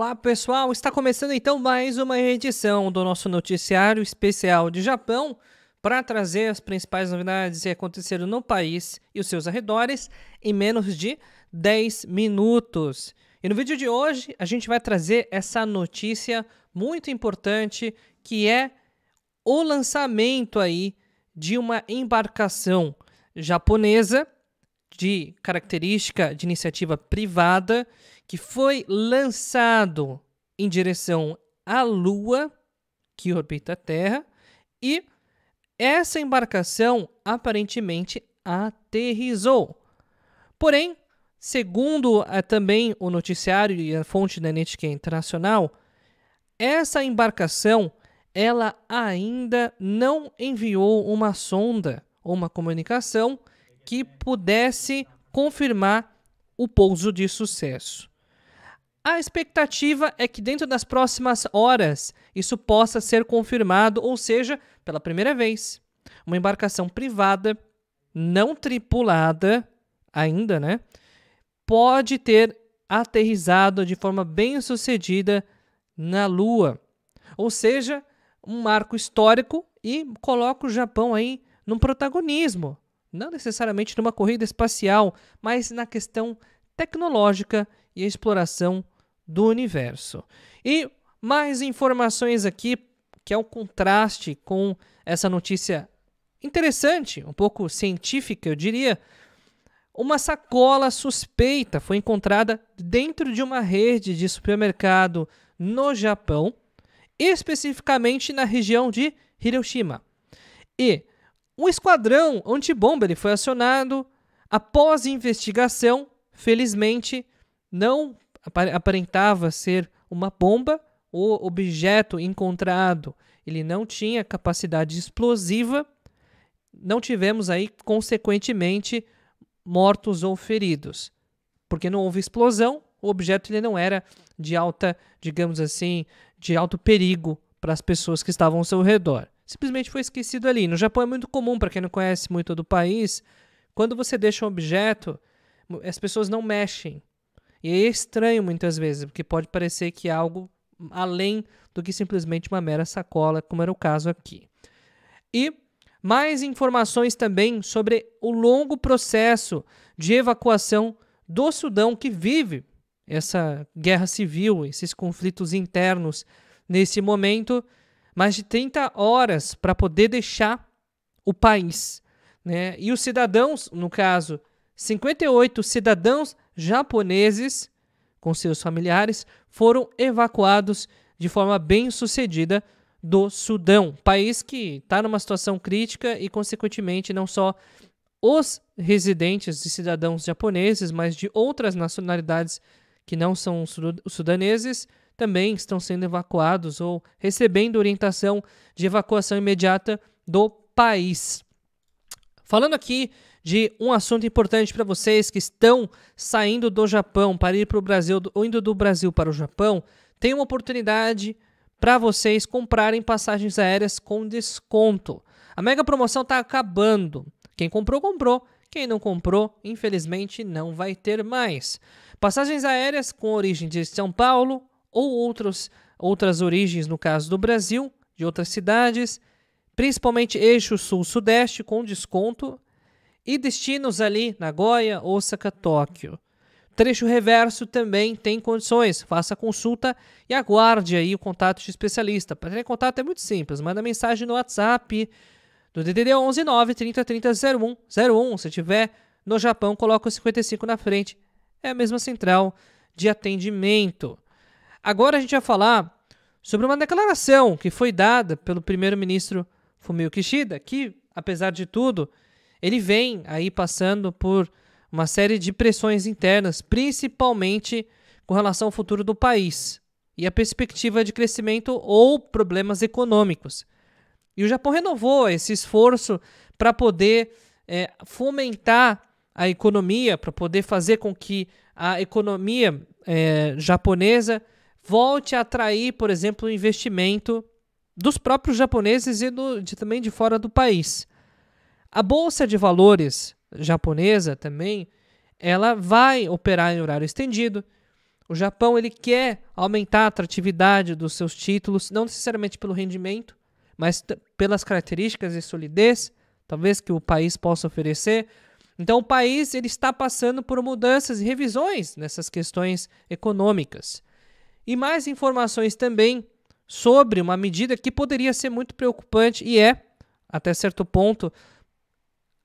Olá pessoal, está começando então mais uma edição do nosso noticiário especial de Japão para trazer as principais novidades que aconteceram no país e os seus arredores em menos de 10 minutos. E no vídeo de hoje a gente vai trazer essa notícia muito importante que é o lançamento aí de uma embarcação japonesa de característica de iniciativa privada que foi lançado em direção à Lua, que orbita a Terra, e essa embarcação aparentemente aterrizou. Porém, segundo eh, também o noticiário e a fonte da NHK Internacional, essa embarcação ela ainda não enviou uma sonda ou uma comunicação que pudesse confirmar o pouso de sucesso. A expectativa é que dentro das próximas horas isso possa ser confirmado, ou seja, pela primeira vez, uma embarcação privada, não tripulada ainda, né? Pode ter aterrizado de forma bem sucedida na Lua. Ou seja, um marco histórico e coloca o Japão aí num protagonismo. Não necessariamente numa corrida espacial, mas na questão tecnológica e exploração do universo. E mais informações aqui, que é um contraste com essa notícia interessante, um pouco científica, eu diria. Uma sacola suspeita foi encontrada dentro de uma rede de supermercado no Japão, especificamente na região de Hiroshima. E um esquadrão antibomba ele foi acionado após investigação, felizmente não aparentava ser uma bomba ou objeto encontrado. Ele não tinha capacidade explosiva. Não tivemos aí, consequentemente, mortos ou feridos. Porque não houve explosão, o objeto ele não era de alta, digamos assim, de alto perigo para as pessoas que estavam ao seu redor. Simplesmente foi esquecido ali. No Japão é muito comum, para quem não conhece muito do país, quando você deixa um objeto, as pessoas não mexem. E é estranho muitas vezes, porque pode parecer que é algo além do que simplesmente uma mera sacola, como era o caso aqui. E mais informações também sobre o longo processo de evacuação do Sudão que vive essa guerra civil, esses conflitos internos nesse momento, mais de 30 horas para poder deixar o país. Né? E os cidadãos, no caso, 58 cidadãos japoneses com seus familiares foram evacuados de forma bem sucedida do Sudão, país que está numa situação crítica e, consequentemente, não só os residentes e cidadãos japoneses, mas de outras nacionalidades que não são sudaneses, também estão sendo evacuados ou recebendo orientação de evacuação imediata do país. Falando aqui de um assunto importante para vocês que estão saindo do Japão para ir para o Brasil ou indo do Brasil para o Japão, tem uma oportunidade para vocês comprarem passagens aéreas com desconto. A mega promoção está acabando. Quem comprou, comprou. Quem não comprou, infelizmente, não vai ter mais. Passagens aéreas com origem de São Paulo ou outros, outras origens, no caso do Brasil, de outras cidades, principalmente eixo sul-sudeste, com desconto e destinos ali Nagoya, Osaka, Tóquio. Trecho reverso também tem condições. Faça consulta e aguarde aí o contato de especialista. Para ter contato é muito simples. Manda mensagem no WhatsApp do DDD 11 9 30 30 01 01. Se tiver no Japão, coloca o 55 na frente. É a mesma central de atendimento. Agora a gente vai falar sobre uma declaração que foi dada pelo primeiro-ministro Fumio Kishida, que, apesar de tudo, ele vem aí passando por uma série de pressões internas, principalmente com relação ao futuro do país e a perspectiva de crescimento ou problemas econômicos. E o Japão renovou esse esforço para poder é, fomentar a economia, para poder fazer com que a economia é, japonesa volte a atrair, por exemplo, o investimento dos próprios japoneses e do, de, também de fora do país. A bolsa de valores japonesa também, ela vai operar em horário estendido. O Japão ele quer aumentar a atratividade dos seus títulos, não necessariamente pelo rendimento, mas pelas características e solidez, talvez que o país possa oferecer. Então o país ele está passando por mudanças e revisões nessas questões econômicas. E mais informações também sobre uma medida que poderia ser muito preocupante e é até certo ponto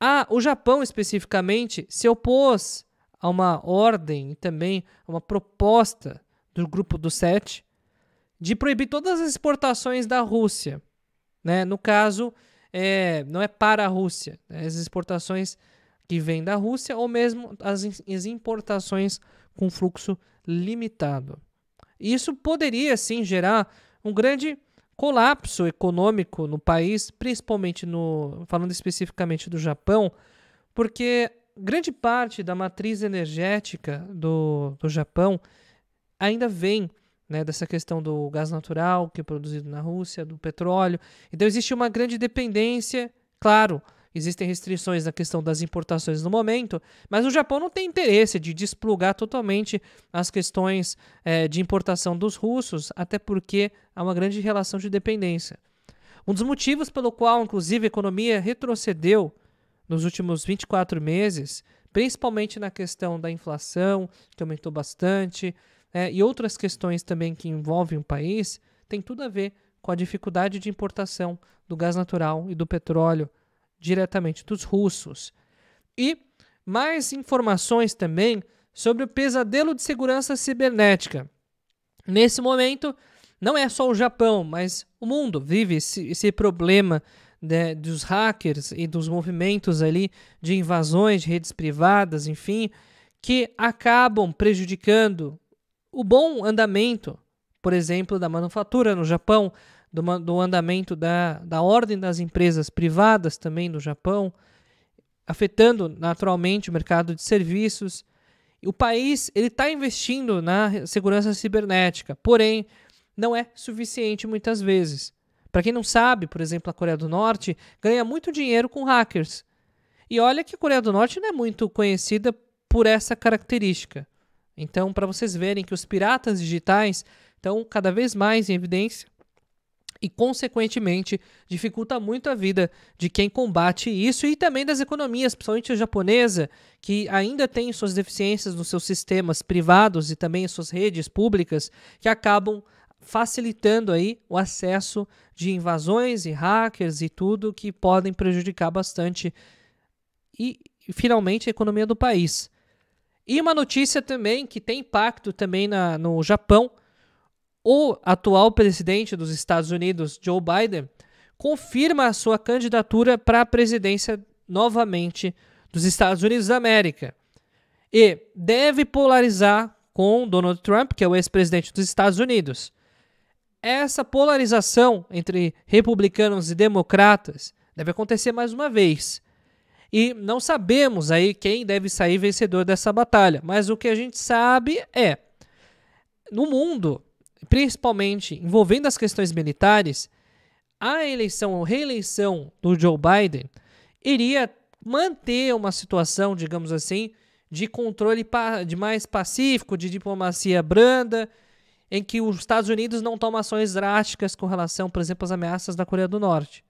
ah, o Japão especificamente se opôs a uma ordem e também a uma proposta do grupo dos sete de proibir todas as exportações da Rússia. Né? No caso, é, não é para a Rússia, né? as exportações que vêm da Rússia ou mesmo as, as importações com fluxo limitado. Isso poderia sim gerar um grande colapso econômico no país, principalmente no falando especificamente do Japão, porque grande parte da matriz energética do, do Japão ainda vem né, dessa questão do gás natural que é produzido na Rússia, do petróleo. Então existe uma grande dependência, claro, existem restrições na questão das importações no momento, mas o Japão não tem interesse de desplugar totalmente as questões é, de importação dos russos, até porque há uma grande relação de dependência. Um dos motivos pelo qual, inclusive, a economia retrocedeu nos últimos 24 meses, principalmente na questão da inflação, que aumentou bastante, é, e outras questões também que envolvem o país, tem tudo a ver com a dificuldade de importação do gás natural e do petróleo diretamente dos russos. E mais informações também sobre o pesadelo de segurança cibernética. Nesse momento, não é só o Japão, mas o mundo vive esse, esse problema né, dos hackers e dos movimentos ali de invasões de redes privadas, enfim, que acabam prejudicando o bom andamento, por exemplo, da manufatura no Japão, do, do andamento da, da ordem das empresas privadas também do Japão, afetando naturalmente o mercado de serviços. O país ele está investindo na segurança cibernética, porém não é suficiente muitas vezes. Para quem não sabe, por exemplo, a Coreia do Norte ganha muito dinheiro com hackers. E olha que a Coreia do Norte não é muito conhecida por essa característica. Então, para vocês verem que os piratas digitais estão cada vez mais em evidência, e, consequentemente, dificulta muito a vida de quem combate isso e também das economias, principalmente a japonesa, que ainda tem suas deficiências nos seus sistemas privados e também em suas redes públicas, que acabam facilitando aí o acesso de invasões e hackers e tudo que podem prejudicar bastante e, finalmente, a economia do país. E uma notícia também que tem impacto também na, no Japão o atual presidente dos Estados Unidos, Joe Biden, confirma a sua candidatura para a presidência novamente dos Estados Unidos da América. E deve polarizar com Donald Trump, que é o ex-presidente dos Estados Unidos. Essa polarização entre republicanos e democratas deve acontecer mais uma vez. E não sabemos aí quem deve sair vencedor dessa batalha, mas o que a gente sabe é: no mundo, principalmente envolvendo as questões militares, a eleição ou reeleição do Joe Biden iria manter uma situação, digamos assim, de controle de mais pacífico, de diplomacia branda, em que os Estados Unidos não tomam ações drásticas com relação, por exemplo, às ameaças da Coreia do Norte.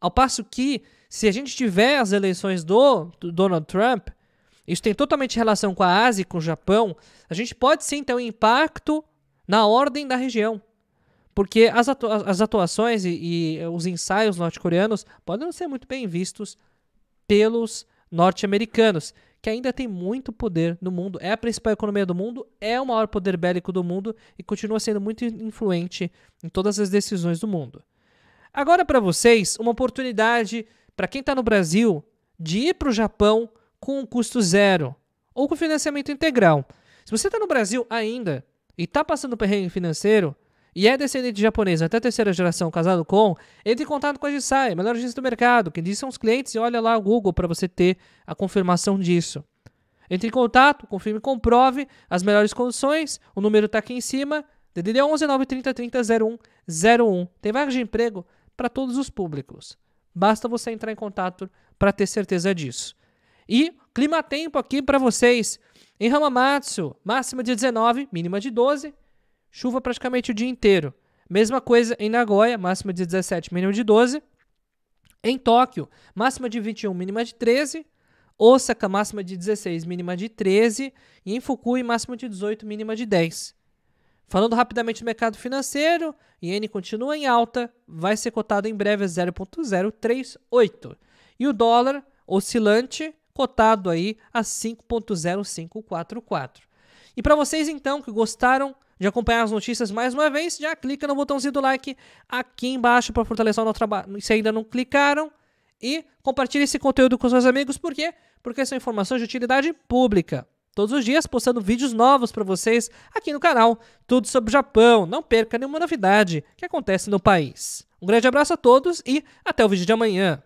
Ao passo que, se a gente tiver as eleições do, do Donald Trump, isso tem totalmente relação com a Ásia e com o Japão, a gente pode sim ter um impacto na ordem da região. Porque as, atua as atuações e, e eh, os ensaios norte-coreanos podem não ser muito bem vistos pelos norte-americanos, que ainda tem muito poder no mundo, é a principal economia do mundo, é o maior poder bélico do mundo e continua sendo muito influente em todas as decisões do mundo. Agora, para vocês, uma oportunidade para quem está no Brasil de ir para o Japão com um custo zero ou com financiamento integral. Se você está no Brasil ainda e está passando perrengue financeiro e é descendente de japonês até terceira geração casado com, entre em contato com a Gisai, a melhor agência do mercado, que diz são os clientes e olha lá o Google para você ter a confirmação disso. Entre em contato, confirme e comprove as melhores condições. O número está aqui em cima. DDD 11 930 Tem vagas de emprego para todos os públicos. Basta você entrar em contato para ter certeza disso. E clima tempo aqui para vocês. Em Hamamatsu, máxima de 19, mínima de 12, chuva praticamente o dia inteiro. Mesma coisa em Nagoya, máxima de 17, mínima de 12. Em Tóquio, máxima de 21, mínima de 13. Osaka, máxima de 16, mínima de 13. E em Fukui, máxima de 18, mínima de 10. Falando rapidamente do mercado financeiro, iene continua em alta, vai ser cotado em breve a 0,038. E o dólar oscilante, cotado aí a 5.0544. E para vocês então que gostaram de acompanhar as notícias mais uma vez, já clica no botãozinho do like aqui embaixo para fortalecer o nosso trabalho. Se ainda não clicaram, e compartilhe esse conteúdo com seus amigos, por quê? Porque são informações de utilidade pública. Todos os dias postando vídeos novos para vocês aqui no canal, tudo sobre o Japão. Não perca nenhuma novidade que acontece no país. Um grande abraço a todos e até o vídeo de amanhã.